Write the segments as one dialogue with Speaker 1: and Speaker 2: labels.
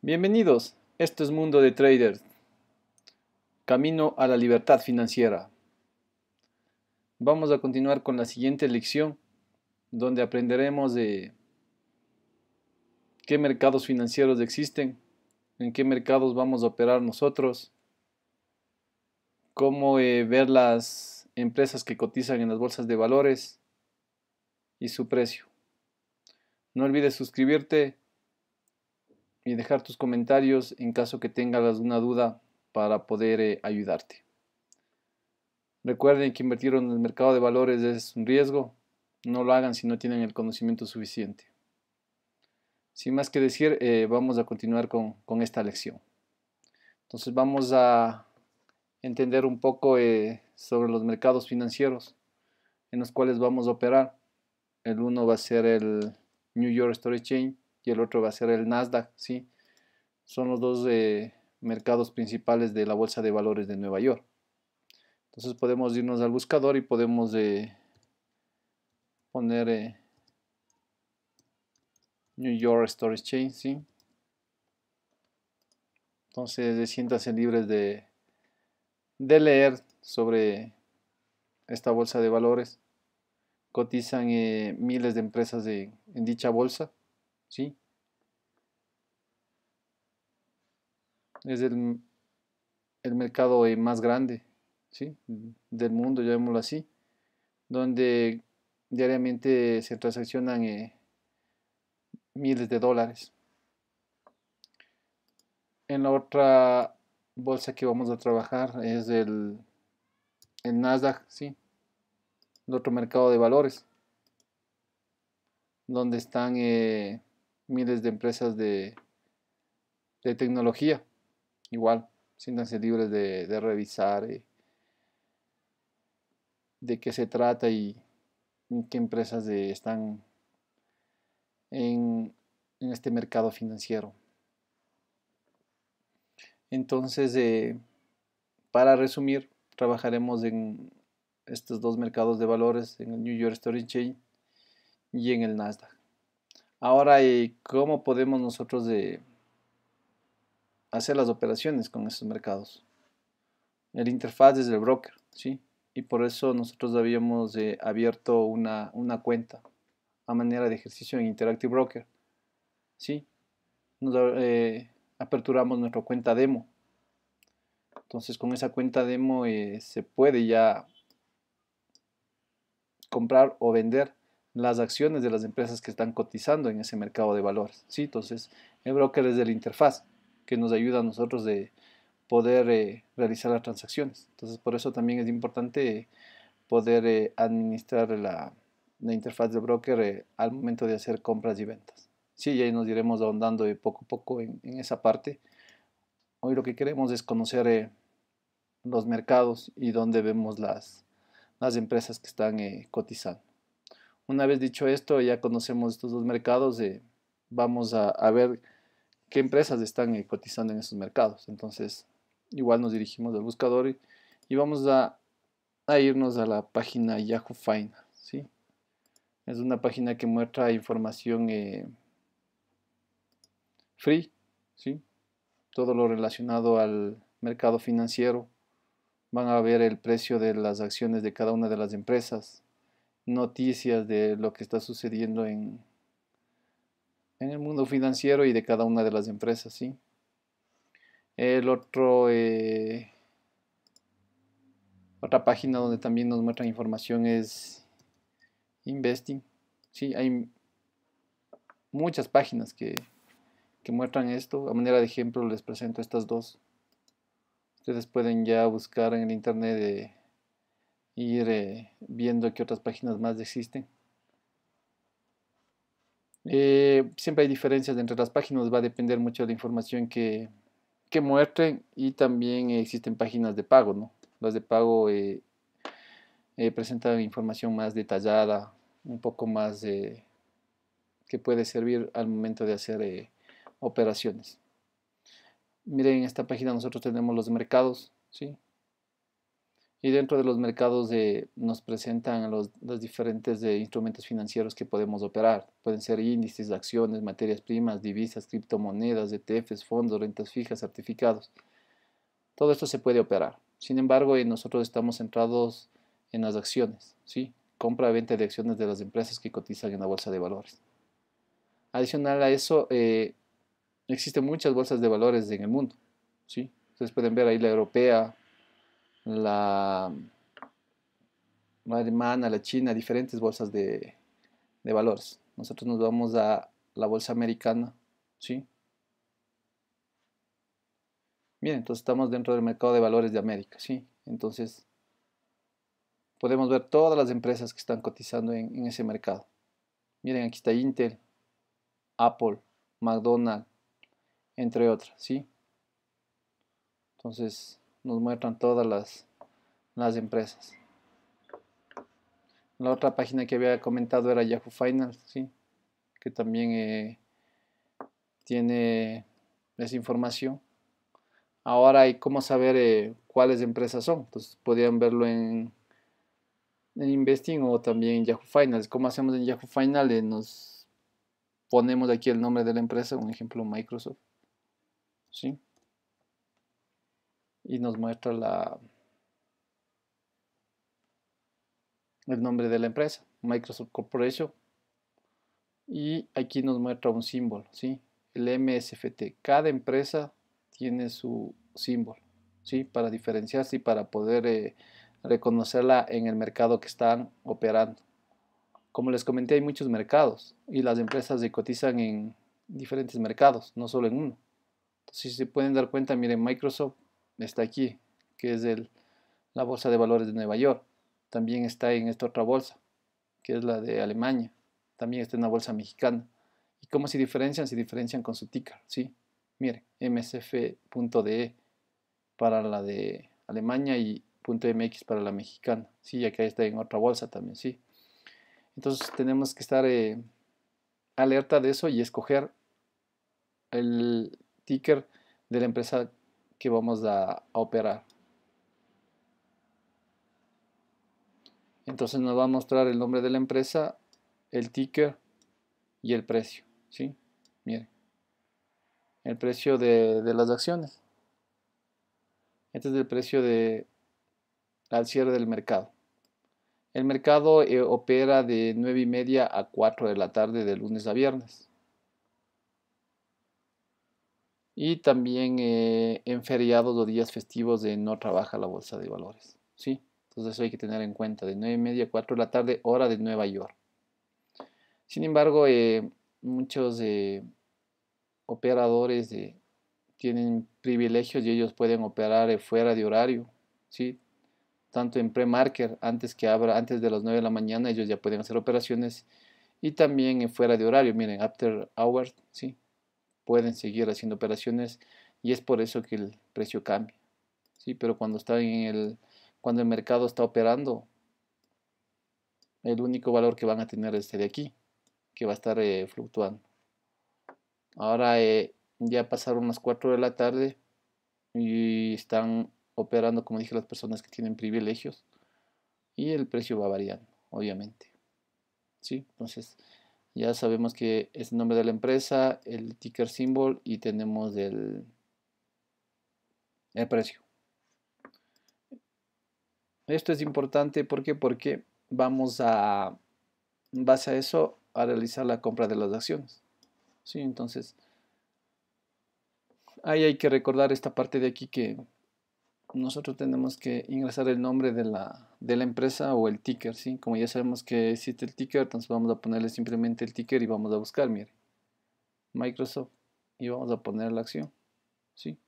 Speaker 1: Bienvenidos, esto es Mundo de Traders, Camino a la Libertad Financiera. Vamos a continuar con la siguiente lección, donde aprenderemos de qué mercados financieros existen, en qué mercados vamos a operar nosotros, cómo eh, ver las empresas que cotizan en las bolsas de valores y su precio. No olvides suscribirte y dejar tus comentarios en caso que tengas alguna duda para poder eh, ayudarte. Recuerden que invertir en el mercado de valores es un riesgo. No lo hagan si no tienen el conocimiento suficiente. Sin más que decir, eh, vamos a continuar con, esta lección. Entonces vamos a entender un poco eh, sobre los mercados financieros en los cuales vamos a operar. El uno va a ser el New York story Chain y el otro va a ser el Nasdaq, ¿sí? Son los dos eh, mercados principales de la Bolsa de Valores de Nueva York. Entonces podemos irnos al buscador y podemos eh, poner eh, New York Stock Exchange, ¿sí? Entonces siéntase libres de, de leer sobre esta bolsa de valores. Cotizan miles de empresas en dicha bolsa. ¿sí? Es el, mercado eh, más grande ¿sí? del mundo, llamémoslo así, donde diariamente se transaccionan eh, miles de dólares. En la otra bolsa que vamos a trabajar es el, el Nasdaq, ¿sí? el otro mercado de valores, donde están eh, miles de empresas de, tecnología. Igual, siéntanse libres de, revisar eh, de qué se trata y, qué empresas de, están en, este mercado financiero. Entonces, eh, para resumir, trabajaremos en estos dos mercados de valores, en el New York Stock Chain y en el Nasdaq. Ahora, ¿cómo podemos nosotros hacer las operaciones con esos mercados? El interfaz es el broker, ¿sí? Y por eso nosotros habíamos eh, abierto una, cuenta a manera de ejercicio en Interactive Broker, ¿sí? Eh, aperturamos nuestra cuenta demo. Entonces, con esa cuenta demo eh, se puede ya comprar o vender las acciones de las empresas que están cotizando en ese mercado de valores. ¿sí? Entonces, el broker es de la interfaz que nos ayuda a nosotros de poder eh, realizar las transacciones. Entonces, por eso también es importante poder eh, administrar la, interfaz del broker eh, al momento de hacer compras y ventas. Sí, y ahí nos iremos ahondando poco a poco en, esa parte. Hoy lo que queremos es conocer los mercados y dónde vemos las empresas que están cotizando una vez dicho esto, ya conocemos estos dos mercados, vamos a, ver qué empresas están cotizando en esos mercados. Entonces, igual nos dirigimos al buscador y, vamos a, irnos a la página Yahoo Finance. Es una página que muestra información eh, free, ¿sí? todo lo relacionado al mercado financiero. Van a ver el precio de las acciones de cada una de las empresas, noticias de lo que está sucediendo en, en el mundo financiero y de cada una de las empresas, ¿sí? El otro, eh, otra página donde también nos muestran información es Investing. Sí, hay muchas páginas que, que muestran esto. A manera de ejemplo les presento estas dos. Ustedes pueden ya buscar en el internet de ir eh, viendo qué otras páginas más existen. Eh, siempre hay diferencias entre las páginas, va a depender mucho de la información que, que muestren y también existen páginas de pago, ¿no? Las de pago eh, presentan información más detallada, un poco más que puede servir al momento de hacer operaciones. Miren, en esta página nosotros tenemos los mercados, ¿sí? Y dentro de los mercados de, nos presentan los, los diferentes de instrumentos financieros que podemos operar. Pueden ser índices, acciones, materias primas, divisas, criptomonedas, ETFs, fondos, rentas fijas, certificados. Todo esto se puede operar. Sin embargo, eh, nosotros estamos centrados en las acciones, ¿sí? compra-venta de acciones de las empresas que cotizan en la bolsa de valores. Adicional a eso, eh, existen muchas bolsas de valores en el mundo. ¿sí? Ustedes pueden ver ahí la europea, la, alemana, la china, diferentes bolsas de, valores. Nosotros nos vamos a la bolsa americana, ¿sí? Bien, entonces estamos dentro del mercado de valores de América, ¿sí? Entonces, podemos ver todas las empresas que están cotizando en, ese mercado. Miren, aquí está Intel, Apple, McDonald's, entre otras, ¿sí? Entonces, nos muestran todas las, las empresas. La otra página que había comentado era Yahoo Finance, que también eh, tiene esa información. Ahora hay cómo saber eh, cuáles empresas son. podrían verlo en, en Investing o también en Yahoo Finance. ¿Cómo hacemos en Yahoo Finance? Eh, nos ponemos aquí el nombre de la empresa, un ejemplo Microsoft. ¿Sí? y nos muestra el nombre de la empresa, Microsoft Corporation. Y aquí nos muestra un símbolo, ¿sí? El MSFT. Cada empresa tiene su símbolo, ¿sí? Para diferenciarse y para poder eh, reconocerla en el mercado que están operando. Como les comenté, hay muchos mercados y las empresas cotizan en diferentes mercados, no solo en uno. si se pueden dar cuenta, miren, Microsoft está aquí, que es la bolsa de valores de Nueva York. También está en esta otra bolsa, que es la de Alemania. También está en la bolsa mexicana. ¿Y cómo se diferencian? Se diferencian con su ticker, ¿sí? Miren, msf.de para la de Alemania y .mx para la mexicana, ¿sí? acá está en otra bolsa también, ¿sí? Entonces tenemos que estar eh, alerta de eso y escoger el ticker de la empresa que vamos a, operar. Entonces nos va a mostrar el nombre de la empresa, el ticker y el precio. ¿sí? Miren, el precio de, las acciones. Este es el precio al cierre del mercado. El mercado eh, opera de 9 y media a 4 de la tarde de lunes a viernes. Y también eh, en feriados o días festivos de no trabaja la bolsa de valores. ¿sí? Entonces eso hay que tener en cuenta. De 9 y media a 4 de la tarde, hora de Nueva York. Sin embargo, eh, muchos eh, operadores tienen privilegios y ellos pueden operar fuera de horario. ¿sí? Tanto en pre-marker, antes que abra, antes de las 9 de la mañana, ellos ya pueden hacer operaciones. Y también fuera de horario, miren, after hours, ¿sí? pueden seguir haciendo operaciones y es por eso que el precio cambia. Sí, pero cuando está en el cuando el mercado está operando, el único valor que van a tener es este de aquí, que va a estar eh, fluctuando. Ahora eh, ya pasaron las 4 de la tarde y están operando, como dije, las personas que tienen privilegios y el precio va variando, obviamente. ¿Sí? Entonces, ya sabemos que es el nombre de la empresa, el ticker symbol y tenemos el, el precio. Esto es importante porque, porque vamos a, en base a eso, a realizar la compra de las acciones. ¿Sí? Entonces, ahí hay que recordar esta parte de aquí que nosotros tenemos que ingresar el nombre de la, empresa o el ticker, ¿sí? Como ya sabemos que existe el ticker, entonces vamos a ponerle simplemente el ticker y vamos a buscar, mire, Microsoft, y vamos a poner la acción, ¿sí?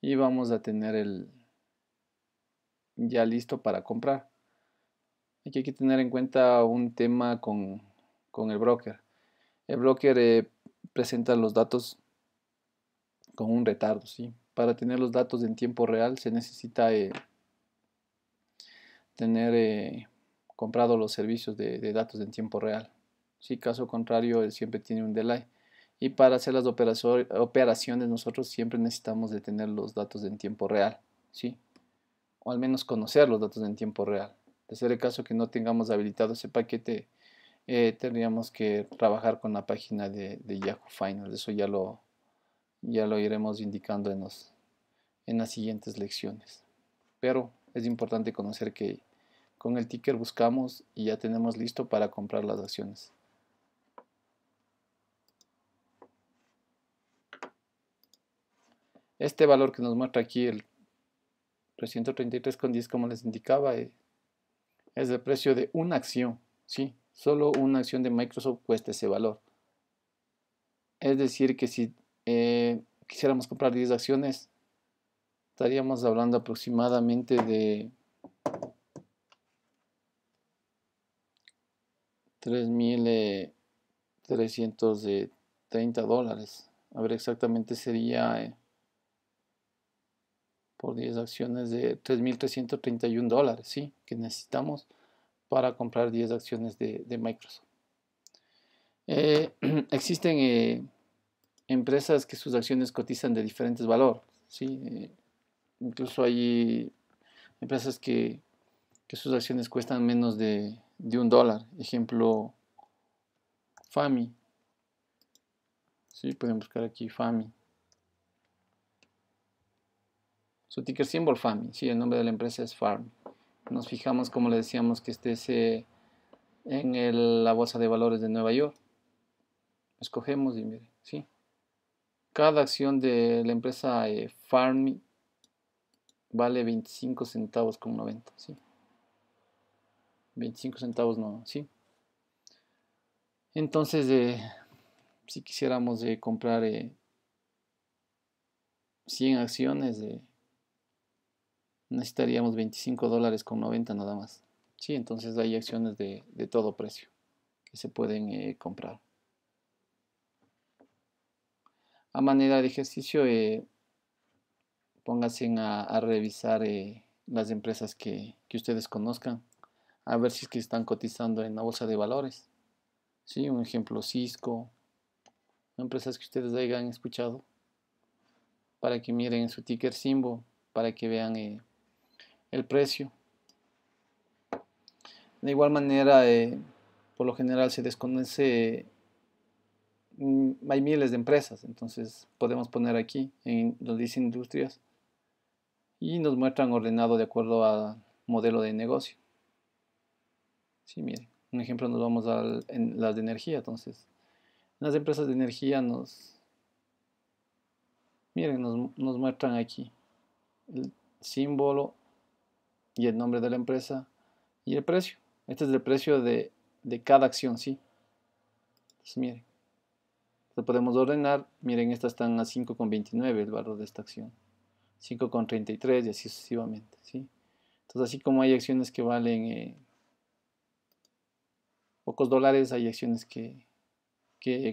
Speaker 1: Y vamos a tener el ya listo para comprar. Aquí hay que tener en cuenta un tema con, el broker. El broker eh, presenta los datos con un retardo, ¿sí? Para tener los datos en tiempo real se necesita eh, tener eh, comprado los servicios de, datos en tiempo real. Si Caso contrario, él siempre tiene un delay. Y para hacer las operaciones nosotros siempre necesitamos de tener los datos en tiempo real, ¿sí? O al menos conocer los datos en tiempo real. De ser el caso que no tengamos habilitado ese paquete, eh, tendríamos que trabajar con la página de, de Yahoo Finance. Eso ya lo, ya lo iremos indicando en, en las siguientes lecciones. Pero es importante conocer que con el ticker buscamos y ya tenemos listo para comprar las acciones. Este valor que nos muestra aquí el 333,10 como les indicaba eh, es el precio de una acción. Sí, solo una acción de Microsoft cuesta ese valor. Es decir que si eh, quisiéramos comprar 10 acciones, estaríamos hablando aproximadamente de 3.330 eh, dólares. A ver, exactamente sería eh, por 10 acciones de 3.331 dólares, ¿sí? Que necesitamos para comprar 10 acciones de, Microsoft. existen empresas que sus acciones cotizan de diferentes valores. ¿sí? Eh, incluso hay empresas que, sus acciones cuestan menos de, un dólar. Ejemplo, FAMI. Sí, pueden buscar aquí FAMI. Su ticker symbol FAMI. Sí, el nombre de la empresa es FARM. Nos fijamos, como le decíamos, que esté en la bolsa de valores de Nueva York. Escogemos y mire, sí, cada acción de la empresa eh, Farm vale 25 centavos con 90, 25 centavos no, ¿sí? Entonces, eh, si quisiéramos eh, comprar 100 acciones, necesitaríamos 25 dólares con 90 nada más. Sí, entonces hay acciones de todo precio que se pueden comprar. a manera de ejercicio, eh, pónganse a, revisar eh, las empresas que, ustedes conozcan, a ver si es que están cotizando en la bolsa de valores. ¿Sí? Un ejemplo, Cisco, empresas que ustedes hayan escuchado, para que miren su ticker symbol, para que vean eh, el precio. De igual manera, por lo general se desconoce Mm, hay miles de empresas, entonces podemos poner aquí, en donde dice industrias, y nos muestran ordenado de acuerdo a modelo de negocio. Sí, miren, un ejemplo nos vamos a las de energía, entonces las empresas de energía nos, miren, nos, nos muestran aquí el símbolo y el nombre de la empresa y el precio. Este es el precio de, de cada acción, sí. miren lo podemos ordenar, miren, estas están a 5,29 el valor de esta acción, 5,33 y así sucesivamente, ¿sí? Entonces, así como hay acciones que valen eh, pocos dólares, hay acciones que,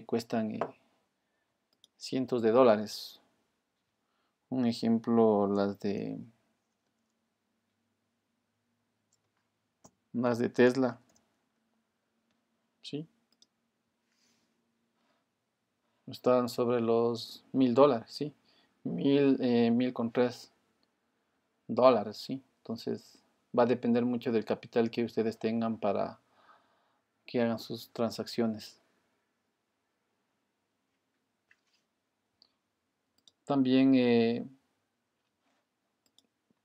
Speaker 1: cuestan eh, cientos de dólares. Un ejemplo, las de las de Tesla. ¿Sí? están sobre los mil dólares, ¿sí? Mil, eh, mil con tres dólares, ¿sí? Entonces va a depender mucho del capital que ustedes tengan para que hagan sus transacciones. También eh,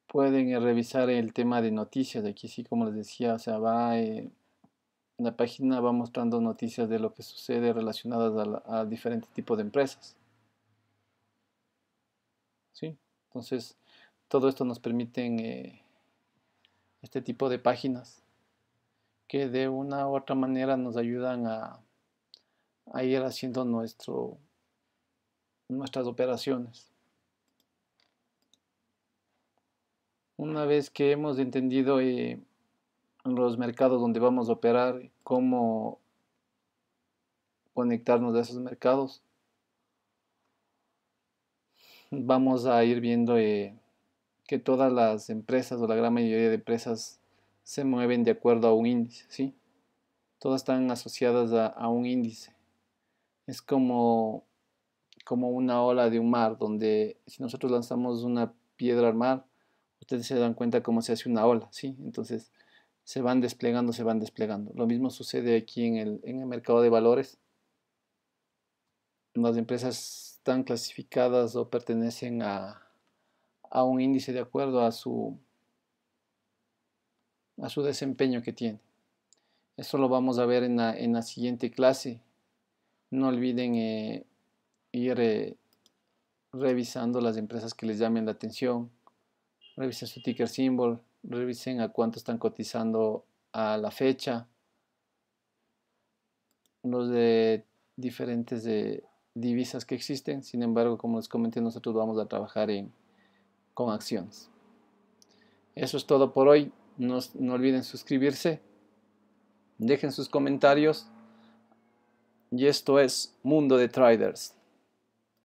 Speaker 1: pueden eh, revisar el tema de noticias. Aquí sí, como les decía, o sea, va... Eh, la página va mostrando noticias de lo que sucede relacionadas a, diferentes tipos de empresas. ¿Sí? Entonces, todo esto nos permite eh, este tipo de páginas que de una u otra manera nos ayudan a, ir haciendo nuestro, nuestras operaciones. Una vez que hemos entendido eh, los mercados donde vamos a operar, cómo conectarnos a esos mercados. Vamos a ir viendo eh, que todas las empresas o la gran mayoría de empresas se mueven de acuerdo a un índice, ¿sí? Todas están asociadas a, a un índice. Es como, como una ola de un mar, donde si nosotros lanzamos una piedra al mar, ustedes se dan cuenta cómo se hace una ola, ¿sí? Entonces, se van desplegando, se van desplegando. Lo mismo sucede aquí en el, mercado de valores. Las empresas están clasificadas o pertenecen a, un índice de acuerdo a su, a su desempeño que tiene. Esto lo vamos a ver en la, siguiente clase. No olviden eh, ir eh, revisando las empresas que les llamen la atención. Revisen su ticker symbol, Revisen a cuánto están cotizando a la fecha. Los de diferentes de divisas que existen. Sin embargo, como les comenté, nosotros vamos a trabajar con acciones. Eso es todo por hoy. No, no olviden suscribirse. Dejen sus comentarios. Y esto es Mundo de Traders.